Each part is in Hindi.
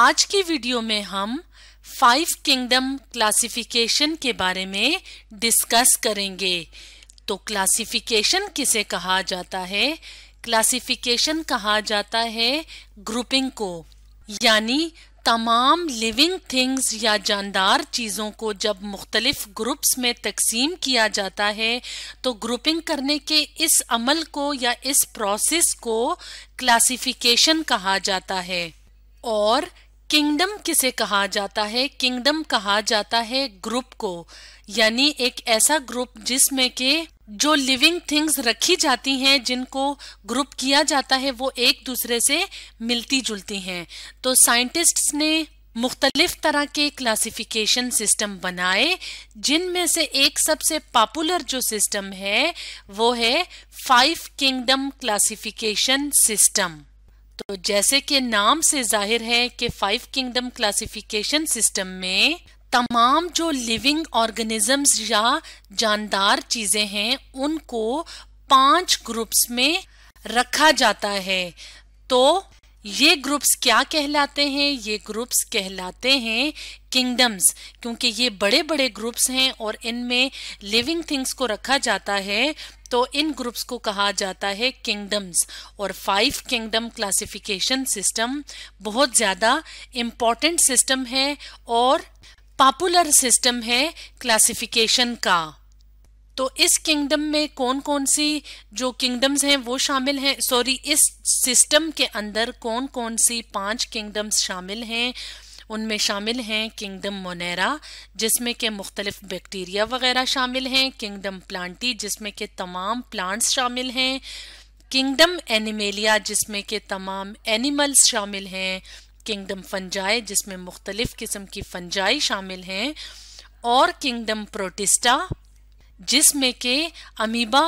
आज की वीडियो में हम फाइव किंगडम क्लासिफिकेशन के बारे में डिस्कस करेंगे तो क्लासिफिकेशन किसे कहा जाता है क्लासिफिकेशन कहा जाता है ग्रुपिंग को यानी तमाम लिविंग थिंग्स या जानदार चीज़ों को जब मुख्तलिफ ग्रुप्स में तकसीम किया जाता है तो ग्रुपिंग करने के इस अमल को या इस प्रोसेस को क्लासिफिकेशन कहा जाता है और किंगडम किसे कहा जाता है किंगडम कहा जाता है ग्रुप को यानी एक ऐसा ग्रुप जिसमें के जो लिविंग थिंग्स रखी जाती हैं जिनको ग्रुप किया जाता है वो एक दूसरे से मिलती जुलती हैं तो साइंटिस्ट्स ने मुख्तलिफ तरह के क्लासिफिकेशन सिस्टम बनाए जिनमें से एक सबसे पॉपुलर जो सिस्टम है वो है फाइव किंगडम क्लासिफिकेशन सिस्टम तो जैसे कि नाम से जाहिर है कि फाइव किंगडम क्लासिफिकेशन सिस्टम में तमाम जो लिविंग ऑर्गेनिजम्स या जानदार चीजें हैं उनको पांच ग्रुप्स में रखा जाता है तो ये ग्रुप्स क्या कहलाते हैं ये ग्रुप्स कहलाते हैं किंगडम्स क्योंकि ये बड़े बड़े ग्रुप्स हैं और इनमें लिविंग थिंग्स को रखा जाता है तो इन ग्रुप्स को कहा जाता है किंगडम्स और फाइव किंगडम क्लासिफिकेशन सिस्टम बहुत ज़्यादा इम्पॉर्टेंट सिस्टम है और पॉपुलर सिस्टम है क्लासिफिकेशन का तो इस किंगडम में कौन कौन सी जो किंगडम्स हैं वो शामिल हैं सॉरी इस सिस्टम के अंदर कौन कौन सी पांच किंगडम्स शामिल हैं उनमें शामिल हैं किंगडम मोनेरा जिसमें के मुख्तलिफ बैक्टीरिया वगैरह शामिल हैं किंगडम प्लांटी जिसमें के तमाम प्लांट्स शामिल हैं किंगडम एनिमेलिया जिसमें के तमाम एनिमल्स शामिल हैं किंगडम फंजाई जिसमें मुख्तलिफ किस्म की फंजाई शामिल हैं और किंगडम प्रोटिस्टा जिसमें के अमीबा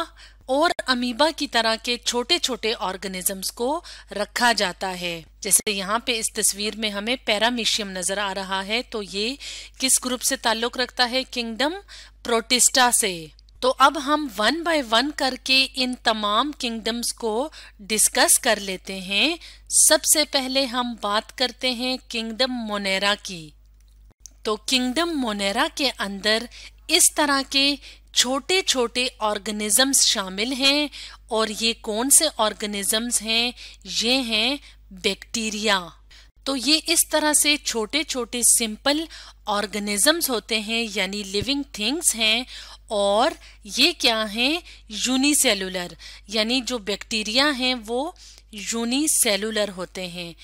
और अमीबा की तरह के छोटे छोटे ऑर्गेनिजम्स को रखा जाता है जैसे यहाँ पे इस तस्वीर में हमें पैरामीशियम नजर आ रहा है तो ये किस ग्रुप से ताल्लुक रखता है किंगडम प्रोटिस्टा से तो अब हम वन बाय वन करके इन तमाम किंगडम्स को डिस्कस कर लेते हैं सबसे पहले हम बात करते हैं किंगडम मोनेरा की तो किंगडम मोनेरा के अंदर इस तरह के छोटे छोटे ऑर्गेनिजम्स शामिल हैं और ये कौन से ऑर्गेनिजम्स हैं ये हैं बैक्टीरिया तो ये इस तरह से छोटे छोटे सिंपल ऑर्गेनिजम्स होते हैं यानी लिविंग थिंग्स हैं और ये क्या हैं यूनिसेलुलर यानी जो बैक्टीरिया हैं वो यूनिसेलुलर होते हैं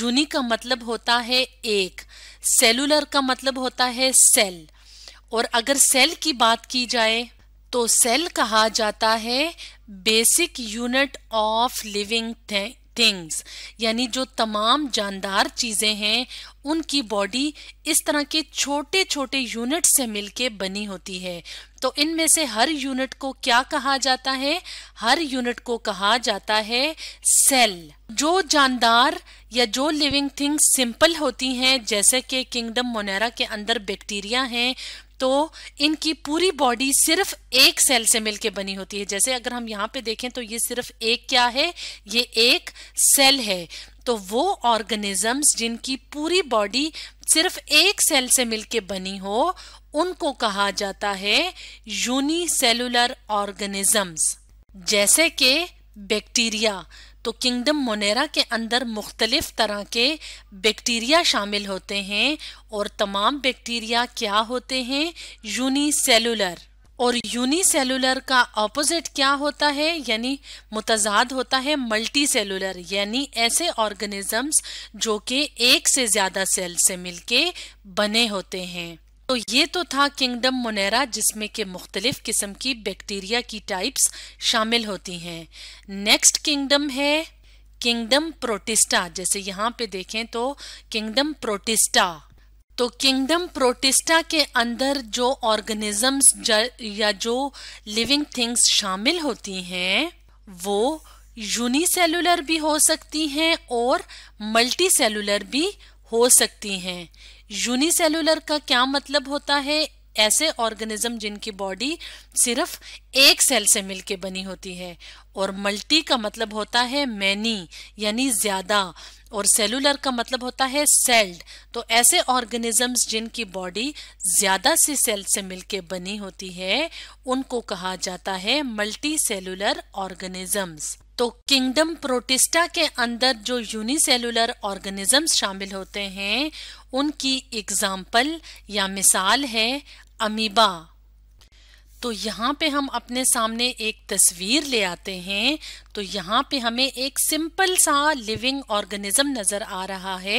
यूनि का मतलब होता है एक सेलुलर का मतलब होता है सेल और अगर सेल की बात की जाए तो सेल कहा जाता है basic unit of living things यानी जो तमाम जानदार चीजें हैं उनकी बॉडी इस तरह के छोटे छोटे यूनिट से मिलके बनी होती है तो इनमें से हर यूनिट को क्या कहा जाता है हर यूनिट को कहा जाता है सेल जो जानदार या जो लिविंग थिंग्स सिंपल होती हैं जैसे कि किंगडम मोनेरा के अंदर बैक्टीरिया हैं तो इनकी पूरी बॉडी सिर्फ एक सेल से मिलकर बनी होती है जैसे अगर हम यहाँ पे देखें तो ये सिर्फ एक क्या है ये एक सेल है तो वो ऑर्गेनिजम्स जिनकी पूरी बॉडी सिर्फ एक सेल से मिलकर बनी हो उनको कहा जाता है यूनिसेलुलर ऑर्गेनिजम्स जैसे कि बैक्टीरिया तो किंगडम मोनेरा के अंदर मुख्तलिफ तरह के बैक्टीरिया शामिल होते हैं और तमाम बैक्टीरिया क्या होते हैं यूनिसेलुलर और यूनिसेलुलर का ऑपोजिट क्या होता है यानी मुतजाद होता है मल्टी सेलुलर यानी ऐसे ऑर्गेनिजम्स जो कि एक से ज़्यादा सेल से मिलके बने होते हैं तो ये तो था किंगडम मोनेरा जिसमें के मुख्तलिफ किस्म की बैक्टीरिया की टाइप्स शामिल होती हैं नेक्स्ट किंगडम है किंगडम प्रोटिस्टा जैसे यहाँ पे देखें तो किंगडम प्रोटिस्टा तो किंगडम प्रोटिस्टा के अंदर जो ऑर्गेनिजम्स या जो लिविंग थिंग्स शामिल होती हैं वो यूनिसेलुलर भी हो सकती हैं और सेलुलर भी हो सकती हैं यूनिसेलुलर का क्या मतलब होता है ऐसे ऑर्गेनिज्म जिनकी बॉडी सिर्फ एक सेल से मिलके बनी होती है और मल्टी का मतलब होता है मैनी यानी ज्यादा और सेलुलर का मतलब होता है सेल्ड तो ऐसे ऑर्गेनिजम्स जिनकी बॉडी ज्यादा सी सेल से मिलके बनी होती है उनको कहा जाता है मल्टी सेलुलर ऑर्गेनिजम्स तो किंगडम प्रोटिस्टा के अंदर जो यूनिसेलुलर ऑर्गेनिजम्स शामिल होते हैं उनकी एग्जाम्पल या मिसाल है अमीबा तो यहाँ पे हम अपने सामने एक तस्वीर ले आते हैं तो यहाँ पे हमें एक सिंपल सा लिविंग ऑर्गेनिज्म नज़र आ रहा है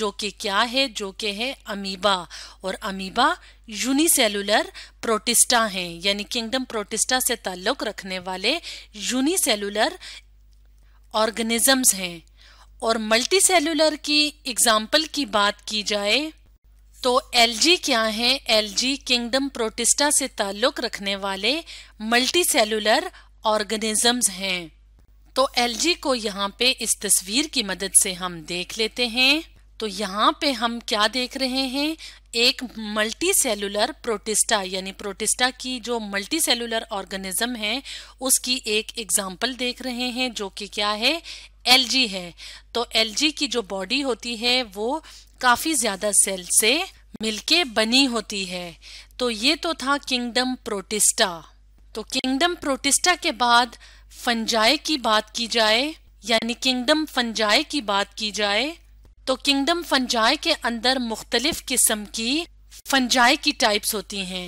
जो कि क्या है जो कि है अमीबा और अमीबा यूनिसेलुलर प्रोटिस्टा हैं यानी किंगडम प्रोटिस्टा से ताल्लुक़ रखने वाले यूनिसेलुलर ऑर्गेनिजम्स हैं और मल्टीसेलुलर की एग्जाम्पल की बात की जाए तो एलजी क्या है एलजी किंगडम प्रोटिस्टा से ताल्लुक रखने वाले मल्टी सेलुलर ऑर्गेनिजम्स हैं तो एलजी को यहाँ पे इस तस्वीर की मदद से हम देख लेते हैं तो यहाँ पे हम क्या देख रहे हैं एक मल्टी सेलुलर प्रोटिस्टा यानी प्रोटिस्टा की जो मल्टी सेलुलर ऑर्गेनिज्म है उसकी एक एग्जाम्पल देख रहे हैं जो कि क्या है एलजी है तो एलजी की जो बॉडी होती है वो काफ़ी ज़्यादा सेल से मिलके बनी होती है तो ये तो था किंगडम प्रोटिस्टा तो किंगडम प्रोटिस्टा के बाद फंजाए की बात की जाए यानी किंगडम फंजाए की बात की जाए तो किंगडम फंजाए के अंदर मुख्तलिफ किस्म की फंजाए की टाइप्स होती हैं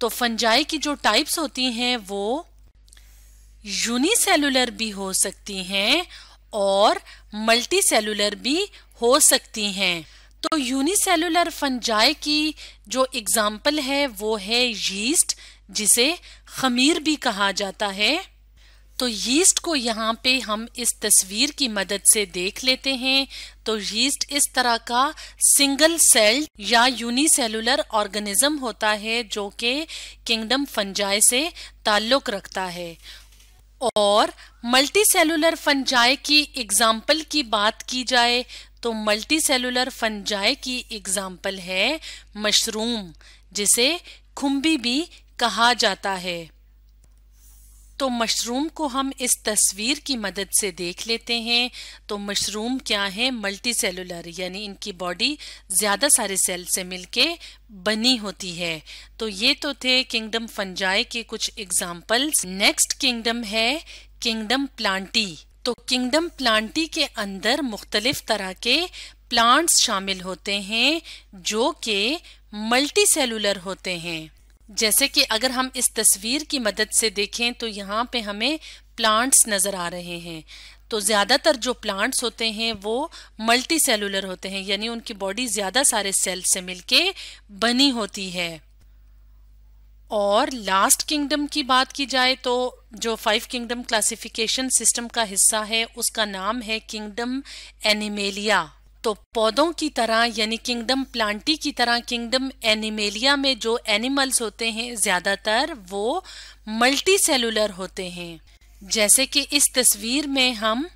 तो फंजाई की जो टाइप्स होती हैं वो यूनिसेलुलर भी हो सकती हैं और सेलुलर भी हो सकती हैं तो यूनिसेलुलर फंजाई की जो एग्जाम्पल है वो है यीस्ट जिसे खमीर भी कहा जाता है तो यीस्ट को यहाँ पे हम इस तस्वीर की मदद से देख लेते हैं तो यीस्ट इस तरह का सिंगल सेल या यूनिसेलुलर ऑर्गेनिज्म होता है जो कि किंगडम फंजाई से ताल्लुक रखता है और मल्टीसेलुलर फंजाई की एग्जाम्पल की बात की जाए तो मल्टी सेलुलर फंजाय की एग्जाम्पल है मशरूम जिसे खुम्बी भी कहा जाता है तो मशरूम को हम इस तस्वीर की मदद से देख लेते हैं तो मशरूम क्या है मल्टी सेलुलर यानी इनकी बॉडी ज़्यादा सारे सेल से मिलके बनी होती है तो ये तो थे किंगडम फंजाय के कुछ एग्जाम्पल्स नेक्स्ट किंगडम है किंगडम प्लांटी तो किंगडम प्लांटी के अंदर मुख्तलिफ तरह के प्लांट्स शामिल होते हैं जो कि मल्टी सेलुलर होते हैं जैसे कि अगर हम इस तस्वीर की मदद से देखें तो यहाँ पे हमें प्लांट्स नज़र आ रहे हैं तो ज़्यादातर जो प्लांट्स होते हैं वो मल्टी सेलुलर होते हैं यानी उनकी बॉडी ज़्यादा सारे सेल से मिलके बनी होती है और लास्ट किंगडम की बात की जाए तो जो फाइव किंगडम क्लासिफिकेशन सिस्टम का हिस्सा है उसका नाम है किंगडम एनिमेलिया तो पौधों की तरह यानी किंगडम प्लांटी की तरह किंगडम एनिमेलिया में जो एनिमल्स होते हैं ज्यादातर वो मल्टी सेलुलर होते हैं जैसे कि इस तस्वीर में हम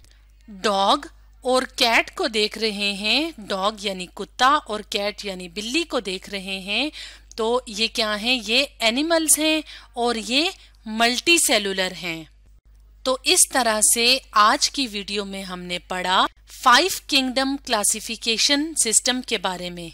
डॉग और कैट को देख रहे हैं डॉग यानी कुत्ता और कैट यानी बिल्ली को देख रहे हैं तो ये क्या है ये एनिमल्स हैं और ये मल्टी सेलुलर है तो इस तरह से आज की वीडियो में हमने पढ़ा फाइव किंगडम क्लासिफिकेशन सिस्टम के बारे में